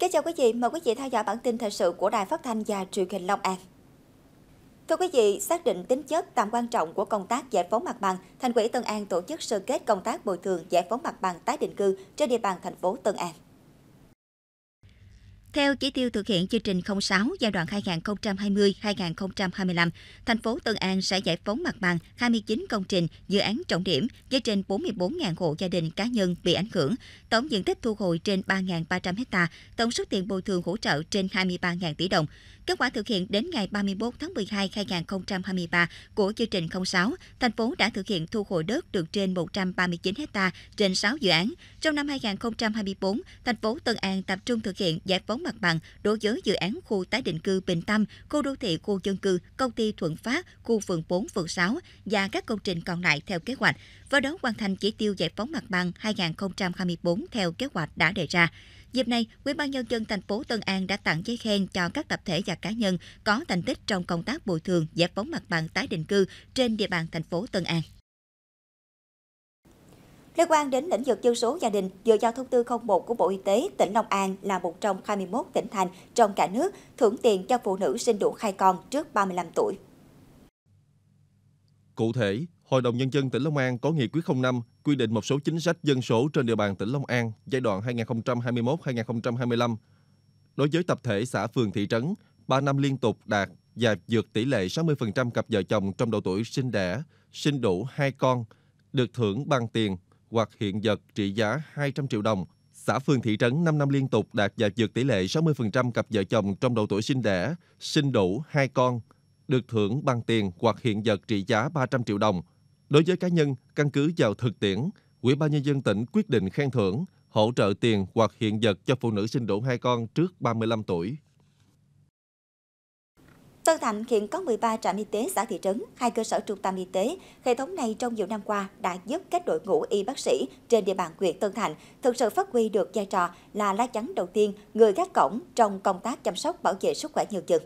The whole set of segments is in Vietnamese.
Kính chào quý vị, mời quý vị theo dõi bản tin thời sự của Đài Phát thanh và Truyền hình Long An. Thưa quý vị, xác định tính chất tầm quan trọng của công tác giải phóng mặt bằng, Thành ủy Tân An tổ chức sơ kết công tác bồi thường giải phóng mặt bằng tái định cư trên địa bàn thành phố Tân An. Theo chỉ tiêu thực hiện chương trình 06 giai đoạn 2020-2025, thành phố Tân An sẽ giải phóng mặt bằng 29 công trình dự án trọng điểm với trên 44.000 hộ gia đình cá nhân bị ảnh hưởng, tổng diện tích thu hồi trên 3.300 ha, tổng số tiền bồi thường hỗ trợ trên 23.000 tỷ đồng. Kết quả thực hiện đến ngày 31 tháng 12 năm 2023 của chương trình 06, thành phố đã thực hiện thu hồi đất được trên 139 ha trên 6 dự án. Trong năm 2024, thành phố Tân An tập trung thực hiện giải phóng mặt bằng đối với dự án khu tái định cư Bình Tâm, khu đô thị khu dân cư, công ty Thuận Phát, khu phường 4, phường 6 và các công trình còn lại theo kế hoạch, và đó hoàn thành chỉ tiêu giải phóng mặt bằng 2024 theo kế hoạch đã đề ra. Dịp này, Ủy ban nhân dân thành phố Tân An đã tặng giấy khen cho các tập thể và cá nhân có thành tích trong công tác bồi thường giải phóng mặt bằng tái định cư trên địa bàn thành phố Tân An. Liên quan đến lĩnh vực dân số gia đình, dựa theo thông tư 01 của Bộ Y tế, tỉnh Long An là một trong 21 tỉnh thành trong cả nước thưởng tiền cho phụ nữ sinh đủ hai con trước 35 tuổi. Cụ thể, Hội đồng Nhân dân tỉnh Long An có nghị quyết 05 quy định một số chính sách dân số trên địa bàn tỉnh Long An giai đoạn 2021-2025. Đối với tập thể xã phường thị trấn, 3 năm liên tục đạt và vượt tỷ lệ 60% cặp vợ chồng trong độ tuổi sinh đẻ, sinh đủ hai con, được thưởng bằng tiền hoặc hiện vật trị giá 200 triệu đồng. Xã phường thị trấn 5 năm liên tục đạt và vượt tỷ lệ 60% cặp vợ chồng trong độ tuổi sinh đẻ, sinh đủ hai con, được thưởng bằng tiền hoặc hiện vật trị giá 300 triệu đồng. Đối với cá nhân, căn cứ vào thực tiễn, Ủy ban nhân dân tỉnh quyết định khen thưởng, hỗ trợ tiền hoặc hiện vật cho phụ nữ sinh đủ hai con trước 35 tuổi. Tân Thạnh hiện có 13 trạm y tế xã thị trấn, hai cơ sở trung tâm y tế. Hệ thống này trong nhiều năm qua đã giúp các đội ngũ y bác sĩ trên địa bàn huyện Tân Thạnh thực sự phát huy được vai trò là lá chắn đầu tiên, người gác cổng trong công tác chăm sóc bảo vệ sức khỏe nhân dân.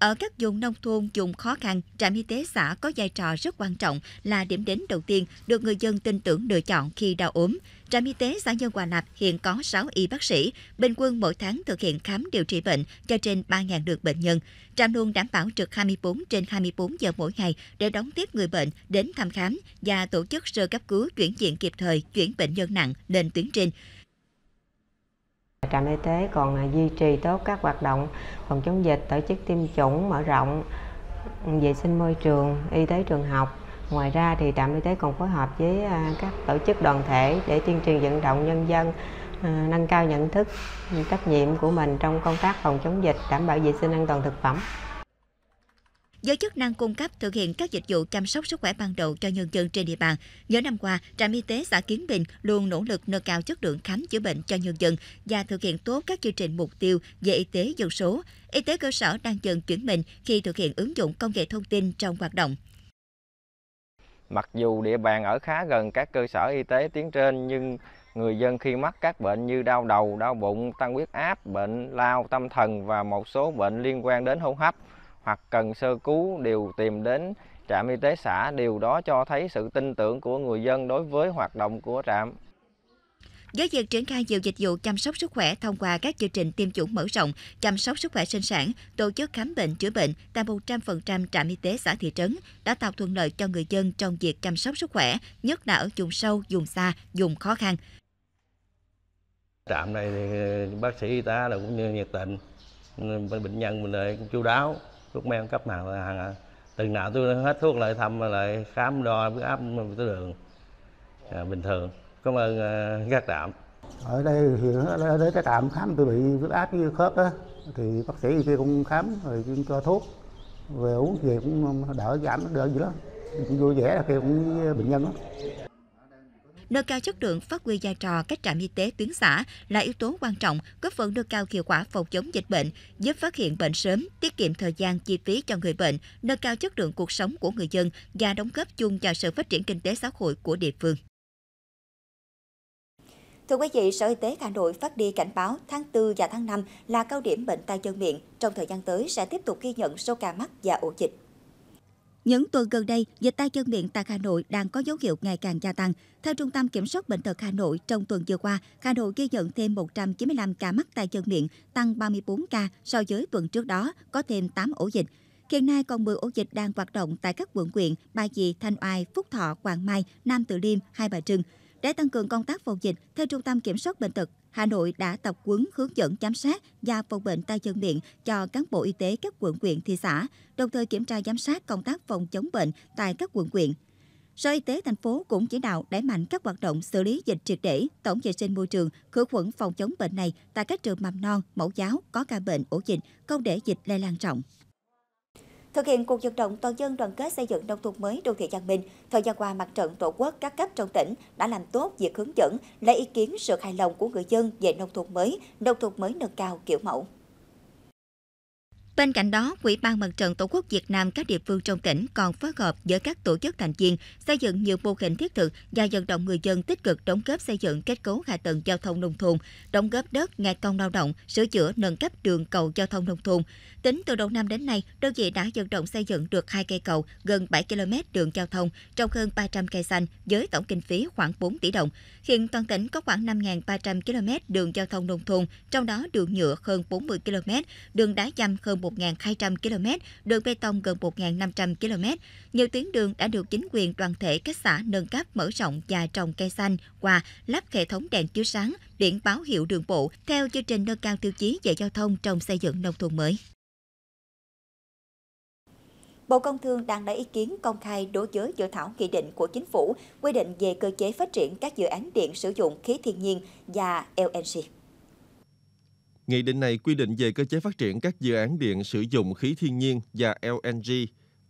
Ở các vùng nông thôn, vùng khó khăn, trạm y tế xã có vai trò rất quan trọng là điểm đến đầu tiên được người dân tin tưởng lựa chọn khi đau ốm. Trạm y tế xã Nhân Hòa Lạp hiện có 6 y bác sĩ, bình quân mỗi tháng thực hiện khám điều trị bệnh cho trên 3.000 lượt bệnh nhân. Trạm luôn đảm bảo trực 24 trên 24 giờ mỗi ngày để đón tiếp người bệnh đến thăm khám và tổ chức sơ cấp cứu chuyển viện kịp thời chuyển bệnh nhân nặng lên tuyến trên trạm y tế còn à, duy trì tốt các hoạt động phòng chống dịch tổ chức tiêm chủng mở rộng vệ sinh môi trường y tế trường học ngoài ra thì trạm y tế còn phối hợp với à, các tổ chức đoàn thể để tuyên truyền vận động nhân dân à, nâng cao nhận thức trách nhiệm của mình trong công tác phòng chống dịch đảm bảo vệ sinh an toàn thực phẩm với chức năng cung cấp thực hiện các dịch vụ chăm sóc sức khỏe ban đầu cho nhân dân trên địa bàn. Những năm qua, trạm y tế xã Kiến Bình luôn nỗ lực nâng cao chất lượng khám chữa bệnh cho nhân dân và thực hiện tốt các chương trình mục tiêu về y tế dân số. Y tế cơ sở đang dần chuyển mình khi thực hiện ứng dụng công nghệ thông tin trong hoạt động. Mặc dù địa bàn ở khá gần các cơ sở y tế tuyến trên nhưng người dân khi mắc các bệnh như đau đầu, đau bụng, tăng huyết áp, bệnh lao, tâm thần và một số bệnh liên quan đến hô hấp hoặc cần sơ cứu đều tìm đến trạm y tế xã điều đó cho thấy sự tin tưởng của người dân đối với hoạt động của trạm với việc triển khai nhiều dịch vụ chăm sóc sức khỏe thông qua các chương trình tiêm chủng mở rộng, chăm sóc sức khỏe sinh sản, tổ chức khám bệnh chữa bệnh tại 100% trạm y tế xã thị trấn đã tạo thuận lợi cho người dân trong việc chăm sóc sức khỏe, nhất là ở vùng sâu, vùng xa, vùng khó khăn. Trạm này thì bác sĩ y tá là cũng như nhiệt tình, bệnh nhân mình lại cũng chú đáo, thuốc men cấp nào hàng à, từng nào tôi hết thuốc lại thăm lại khám đo huyết áp tiểu đường à, bình thường cảm ơn à, các trạm ở đây thì ở đây cái trạm khám tôi bị huyết áp như khớp á thì bác sĩ kia cũng khám rồi cho thuốc về uống về cũng đỡ giảm đỡ gì đó cũng vui vẻ là khi cũng bệnh nhân đó nâng cao chất lượng, phát huy vai trò các trạm y tế tuyến xã là yếu tố quan trọng góp phần nâng cao hiệu quả phòng chống dịch bệnh, giúp phát hiện bệnh sớm, tiết kiệm thời gian chi phí cho người bệnh, nâng cao chất lượng cuộc sống của người dân và đóng góp chung cho sự phát triển kinh tế xã hội của địa phương. Thưa quý vị, Sở Y tế Hà Nội phát đi cảnh báo tháng 4 và tháng 5 là cao điểm bệnh tay chân miệng. Trong thời gian tới sẽ tiếp tục ghi nhận số ca mắc và ổ dịch. Những tuần gần đây, dịch tay chân miệng tại Hà Nội đang có dấu hiệu ngày càng gia tăng. Theo Trung tâm Kiểm soát Bệnh tật Hà Nội, trong tuần vừa qua, Hà Nội ghi nhận thêm 195 ca mắc tay chân miệng, tăng 34 ca so với tuần trước đó, có thêm 8 ổ dịch. Hiện nay còn 10 ổ dịch đang hoạt động tại các quận huyện Ba Vì, Thanh Oai, Phúc Thọ, Hoàng Mai, Nam Từ Liêm, Hai Bà Trưng. Để tăng cường công tác phòng dịch, theo Trung tâm Kiểm soát Bệnh tật Hà Nội đã tập quấn, hướng dẫn giám sát và phòng bệnh tay chân miệng cho cán bộ y tế các quận huyện thị xã, đồng thời kiểm tra giám sát công tác phòng chống bệnh tại các quận huyện. Sở Y tế thành phố cũng chỉ đạo đẩy mạnh các hoạt động xử lý dịch triệt để, tổng vệ sinh môi trường, khử khuẩn phòng chống bệnh này tại các trường mầm non, mẫu giáo có ca bệnh ổ dịch, không để dịch lây lan rộng. Thực hiện cuộc vận động toàn dân đoàn kết xây dựng nông thôn mới đô thị Giang Minh, thời gian qua mặt trận tổ quốc các cấp trong tỉnh đã làm tốt việc hướng dẫn, lấy ý kiến sự hài lòng của người dân về nông thôn mới, nông thôn mới nâng cao kiểu mẫu. Bên cạnh đó, Quỹ ban Mặt trận Tổ quốc Việt Nam các địa phương trong tỉnh còn phối hợp với các tổ chức thành viên xây dựng nhiều mô hình thiết thực và vận động người dân tích cực đóng góp xây dựng kết cấu hạ tầng giao thông nông thôn, đóng góp đất, ngày công lao động, sửa chữa nâng cấp đường cầu giao thông nông thôn. Tính từ đầu năm đến nay, đơn vị đã vận động xây dựng được hai cây cầu, gần 7 km đường giao thông, trong hơn 300 cây xanh với tổng kinh phí khoảng 4 tỷ đồng. Hiện toàn tỉnh có khoảng 5.300 km đường giao thông nông thôn, trong đó đường nhựa hơn 40 km, đường đá dăm hơn 1 1.200 km, đường bê tông gần 1.500 km. Nhiều tuyến đường đã được chính quyền đoàn thể các xã nâng cấp mở rộng và trồng cây xanh qua lắp hệ thống đèn chiếu sáng, biển báo hiệu đường bộ theo chương trình nâng cao tiêu chí về giao thông trong xây dựng nông thôn mới. Bộ Công Thương đang lấy ý kiến công khai đối với dự thảo nghị định của chính phủ quy định về cơ chế phát triển các dự án điện sử dụng khí thiên nhiên và LNG. Nghị định này quy định về cơ chế phát triển các dự án điện sử dụng khí thiên nhiên và LNG,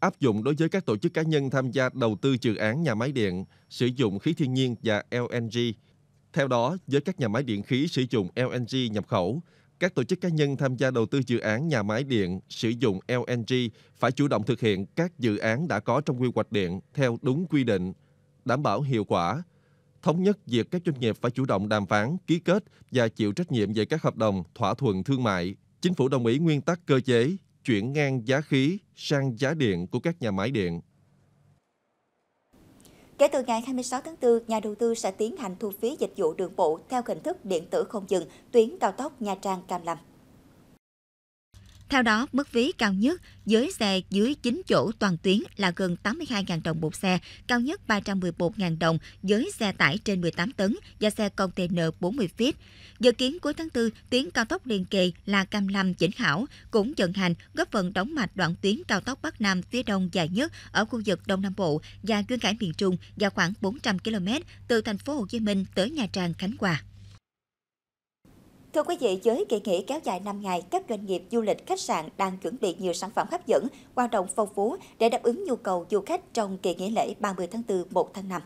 áp dụng đối với các tổ chức cá nhân tham gia đầu tư dự án nhà máy điện sử dụng khí thiên nhiên và LNG. Theo đó, với các nhà máy điện khí sử dụng LNG nhập khẩu, các tổ chức cá nhân tham gia đầu tư dự án nhà máy điện sử dụng LNG phải chủ động thực hiện các dự án đã có trong quy hoạch điện theo đúng quy định, đảm bảo hiệu quả, thống nhất việc các doanh nghiệp phải chủ động đàm phán, ký kết và chịu trách nhiệm về các hợp đồng, thỏa thuận thương mại. Chính phủ đồng ý nguyên tắc cơ chế chuyển ngang giá khí sang giá điện của các nhà máy điện. Kể từ ngày 26 tháng 4, nhà đầu tư sẽ tiến hành thu phí dịch vụ đường bộ theo hình thức điện tử không dừng tuyến cao tốc Nha Trang Cam Lâm. Theo đó, mức phí cao nhất với xe dưới 9 chỗ toàn tuyến là gần 82.000 đồng một xe, cao nhất 311.000 đồng với xe tải trên 18 tấn và xe container 40 feet. Dự kiến cuối tháng 4, tuyến cao tốc liên kề là Cam Lâm Chỉnh Hảo cũng vận hành góp phần đóng mạch đoạn tuyến cao tốc Bắc Nam phía Đông dài nhất ở khu vực Đông Nam Bộ và duyên hải miền Trung và khoảng 400 km từ thành phố Hồ Chí Minh tới Nha Trang Khánh Hòa. Thưa quý vị, giới kỳ nghỉ kéo dài 5 ngày, các doanh nghiệp du lịch khách sạn đang chuẩn bị nhiều sản phẩm hấp dẫn, hoạt động phong phú để đáp ứng nhu cầu du khách trong kỳ nghỉ lễ 30 tháng 4, 1 tháng 5.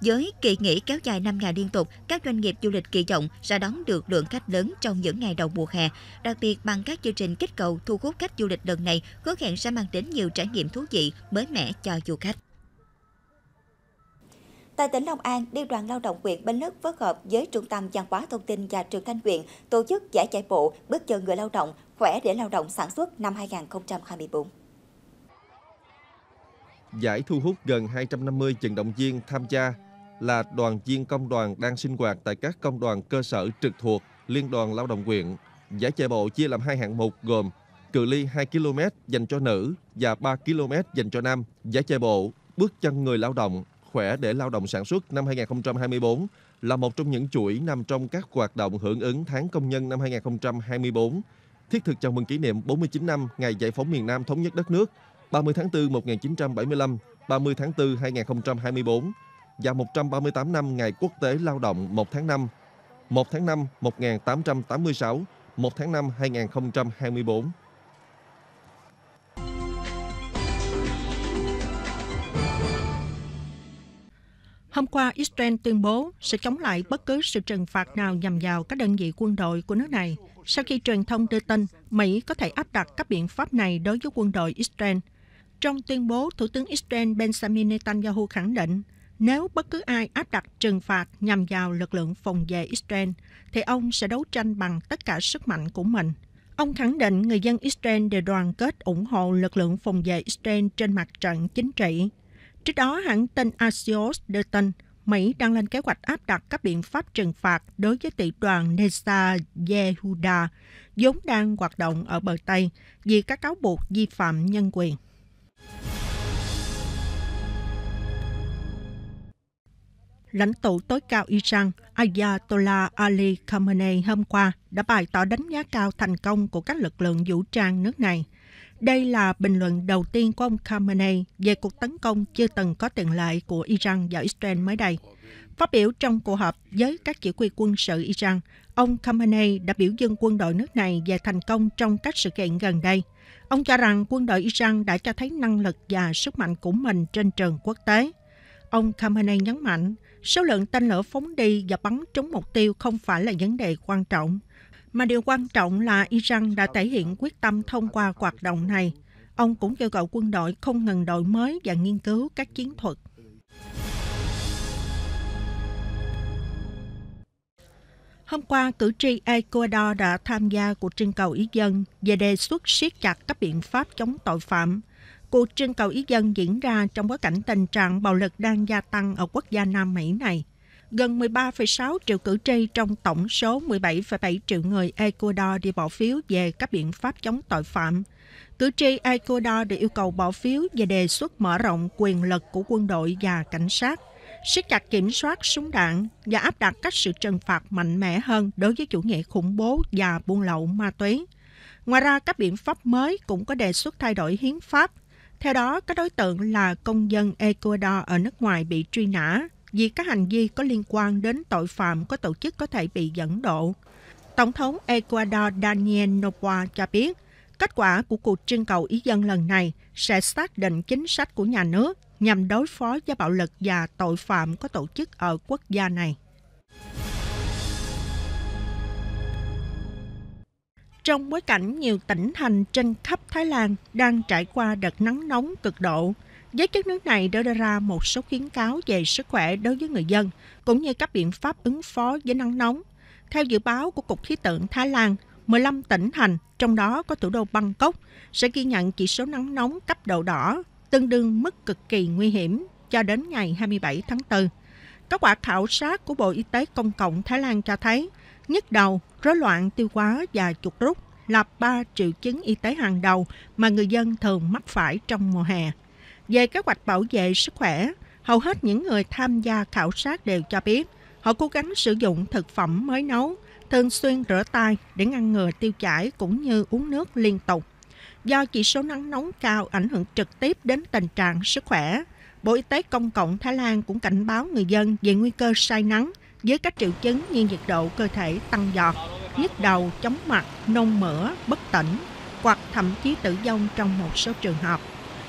Với kỳ nghỉ kéo dài 5 ngày liên tục, các doanh nghiệp du lịch kỳ vọng sẽ đón được lượng khách lớn trong những ngày đầu mùa hè. Đặc biệt bằng các chương trình kích cầu thu hút khách du lịch lần này, hứa hẹn sẽ mang đến nhiều trải nghiệm thú vị, mới mẻ cho du khách. Tại tỉnh Long An, Liên đoàn Lao động huyện Bến Lức phối hợp với Trung tâm Văn hóa Thông tin và trường thanh huyện tổ chức giải chạy bộ bước chân người lao động khỏe để lao động sản xuất năm 2024. Giải thu hút gần 250 vận động viên tham gia là đoàn viên công đoàn đang sinh hoạt tại các công đoàn cơ sở trực thuộc Liên đoàn Lao động huyện. Giải chạy bộ chia làm hai hạng mục gồm cự ly 2 km dành cho nữ và 3 km dành cho nam. Giải chạy bộ bước chân người lao động khỏe để lao động sản xuất năm 2024 là một trong những chuỗi nằm trong các hoạt động hưởng ứng tháng công nhân năm 2024, thiết thực chào mừng kỷ niệm 49 năm ngày giải phóng miền Nam thống nhất đất nước 30 tháng 4 1975, 30 tháng 4 2024 và 138 năm ngày quốc tế lao động 1 tháng 5, 1 tháng 5 1886, 1 tháng 5 2024. Hôm qua, Israel tuyên bố sẽ chống lại bất cứ sự trừng phạt nào nhằm vào các đơn vị quân đội của nước này, sau khi truyền thông đưa tin Mỹ có thể áp đặt các biện pháp này đối với quân đội Israel. Trong tuyên bố, Thủ tướng Israel Benjamin Netanyahu khẳng định nếu bất cứ ai áp đặt trừng phạt nhằm vào lực lượng phòng vệ Israel, thì ông sẽ đấu tranh bằng tất cả sức mạnh của mình. Ông khẳng định người dân Israel đều đoàn kết ủng hộ lực lượng phòng vệ Israel trên mặt trận chính trị. Trước đó, hãng tin Axios đưa tin Mỹ đang lên kế hoạch áp đặt các biện pháp trừng phạt đối với tỷ đoàn Nesa Yehuda, vốn đang hoạt động ở bờ Tây vì các cáo buộc vi phạm nhân quyền. lãnh tụ tối cao Iran Ayatollah Ali Khamenei hôm qua đã bày tỏ đánh giá cao thành công của các lực lượng vũ trang nước này đây là bình luận đầu tiên của ông Khamenei về cuộc tấn công chưa từng có tiền lệ của Iran vào Israel mới đây. Phát biểu trong cuộc họp với các chỉ huy quân sự Iran, ông Khamenei đã biểu dương quân đội nước này về thành công trong các sự kiện gần đây. Ông cho rằng quân đội Iran đã cho thấy năng lực và sức mạnh của mình trên trường quốc tế. Ông Khamenei nhấn mạnh, số lượng tên lửa phóng đi và bắn trúng mục tiêu không phải là vấn đề quan trọng – mà điều quan trọng là Iran đã thể hiện quyết tâm thông qua hoạt động này. Ông cũng kêu gọi quân đội không ngừng đổi mới và nghiên cứu các chiến thuật. Hôm qua, cử tri Ecuador đã tham gia cuộc trưng cầu ý dân về đề xuất siết chặt các biện pháp chống tội phạm. Cuộc trưng cầu ý dân diễn ra trong bối cảnh tình trạng bạo lực đang gia tăng ở quốc gia Nam Mỹ này gần 13,6 triệu cử tri trong tổng số 17,7 triệu người Ecuador đi bỏ phiếu về các biện pháp chống tội phạm. Cử tri Ecuador được yêu cầu bỏ phiếu về đề xuất mở rộng quyền lực của quân đội và cảnh sát, siết chặt kiểm soát súng đạn và áp đặt các sự trừng phạt mạnh mẽ hơn đối với chủ nghĩa khủng bố và buôn lậu ma túy. Ngoài ra, các biện pháp mới cũng có đề xuất thay đổi hiến pháp. Theo đó, các đối tượng là công dân Ecuador ở nước ngoài bị truy nã, vì các hành vi có liên quan đến tội phạm có tổ chức có thể bị dẫn độ. Tổng thống Ecuador Daniel Noboa cho biết, kết quả của cuộc trưng cầu ý dân lần này sẽ xác định chính sách của nhà nước nhằm đối phó với bạo lực và tội phạm có tổ chức ở quốc gia này. Trong bối cảnh nhiều tỉnh thành trên khắp Thái Lan đang trải qua đợt nắng nóng cực độ, Giới chức nước này đã đưa ra một số khuyến cáo về sức khỏe đối với người dân, cũng như các biện pháp ứng phó với nắng nóng. Theo dự báo của Cục Khí tượng Thái Lan, 15 tỉnh thành, trong đó có thủ đô Bangkok, sẽ ghi nhận chỉ số nắng nóng cấp độ đỏ, tương đương mức cực kỳ nguy hiểm cho đến ngày 27 tháng 4. Kết quả khảo sát của Bộ Y tế Công cộng Thái Lan cho thấy, nhức đầu, rối loạn tiêu hóa và chuột rút là ba triệu chứng y tế hàng đầu mà người dân thường mắc phải trong mùa hè. Về kế hoạch bảo vệ sức khỏe, hầu hết những người tham gia khảo sát đều cho biết họ cố gắng sử dụng thực phẩm mới nấu, thường xuyên rửa tay để ngăn ngừa tiêu chảy cũng như uống nước liên tục. Do chỉ số nắng nóng cao ảnh hưởng trực tiếp đến tình trạng sức khỏe, Bộ Y tế Công cộng Thái Lan cũng cảnh báo người dân về nguy cơ say nắng với các triệu chứng như nhiệt độ cơ thể tăng giọt, nhức đầu, chóng mặt, nôn mửa, bất tỉnh hoặc thậm chí tử vong trong một số trường hợp.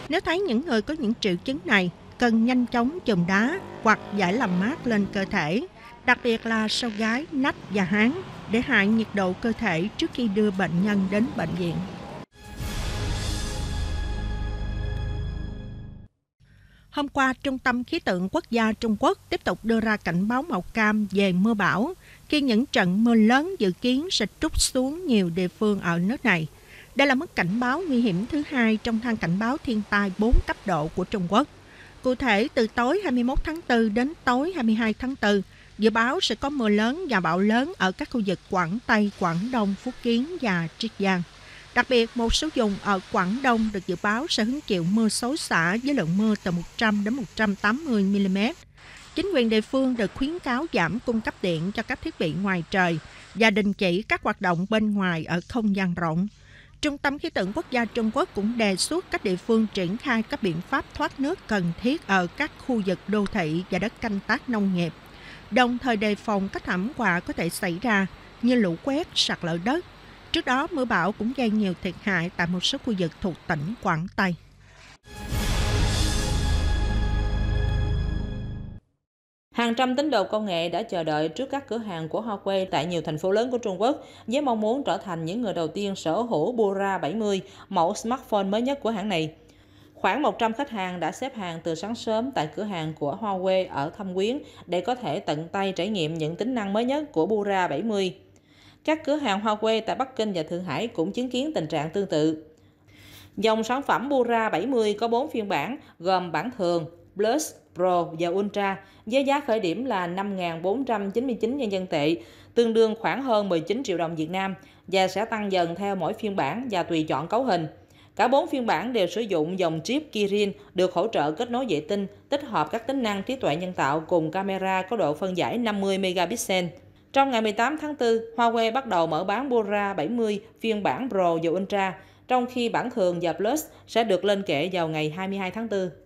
Nếu thấy những người có những triệu chứng này, cần nhanh chóng chùm đá hoặc giải làm mát lên cơ thể, đặc biệt là sâu gái, nách và hán để hạ nhiệt độ cơ thể trước khi đưa bệnh nhân đến bệnh viện. Hôm qua, Trung tâm Khí tượng Quốc gia Trung Quốc tiếp tục đưa ra cảnh báo màu cam về mưa bão, khi những trận mưa lớn dự kiến sẽ trút xuống nhiều địa phương ở nước này – đây là mức cảnh báo nguy hiểm thứ hai trong thang cảnh báo thiên tai 4 cấp độ của Trung Quốc. Cụ thể, từ tối 21 tháng 4 đến tối 22 tháng 4, dự báo sẽ có mưa lớn và bão lớn ở các khu vực Quảng Tây, Quảng Đông, Phúc Kiến và Triết Giang. Đặc biệt, một số vùng ở Quảng Đông được dự báo sẽ hứng chịu mưa xối xả với lượng mưa từ 100 đến 180 mm. Chính quyền địa phương được khuyến cáo giảm cung cấp điện cho các thiết bị ngoài trời và đình chỉ các hoạt động bên ngoài ở không gian rộng. Trung tâm Khí tượng Quốc gia Trung Quốc cũng đề xuất các địa phương triển khai các biện pháp thoát nước cần thiết ở các khu vực đô thị và đất canh tác nông nghiệp, đồng thời đề phòng các thảm họa có thể xảy ra như lũ quét, sạt lở đất. Trước đó, mưa bão cũng gây nhiều thiệt hại tại một số khu vực thuộc tỉnh Quảng Tây. Hàng trăm tín đồ công nghệ đã chờ đợi trước các cửa hàng của Huawei tại nhiều thành phố lớn của Trung Quốc với mong muốn trở thành những người đầu tiên sở hữu Bora 70, mẫu smartphone mới nhất của hãng này. Khoảng 100 khách hàng đã xếp hàng từ sáng sớm tại cửa hàng của Huawei ở Thâm Quyến để có thể tận tay trải nghiệm những tính năng mới nhất của Bora 70. Các cửa hàng Huawei tại Bắc Kinh và Thượng Hải cũng chứng kiến tình trạng tương tự. Dòng sản phẩm Bora 70 có 4 phiên bản gồm bản thường, Plus, Pro và Ultra với giá khởi điểm là 5.499 nhân dân tệ, tương đương khoảng hơn 19 triệu đồng Việt Nam và sẽ tăng dần theo mỗi phiên bản và tùy chọn cấu hình. Cả bốn phiên bản đều sử dụng dòng chip Kirin được hỗ trợ kết nối vệ tinh, tích hợp các tính năng trí tuệ nhân tạo cùng camera có độ phân giải 50 megapixel. Trong ngày 18 tháng 4, Huawei bắt đầu mở bán Bora 70 phiên bản Pro và Ultra, trong khi bản thường và Plus sẽ được lên kệ vào ngày 22 tháng 4.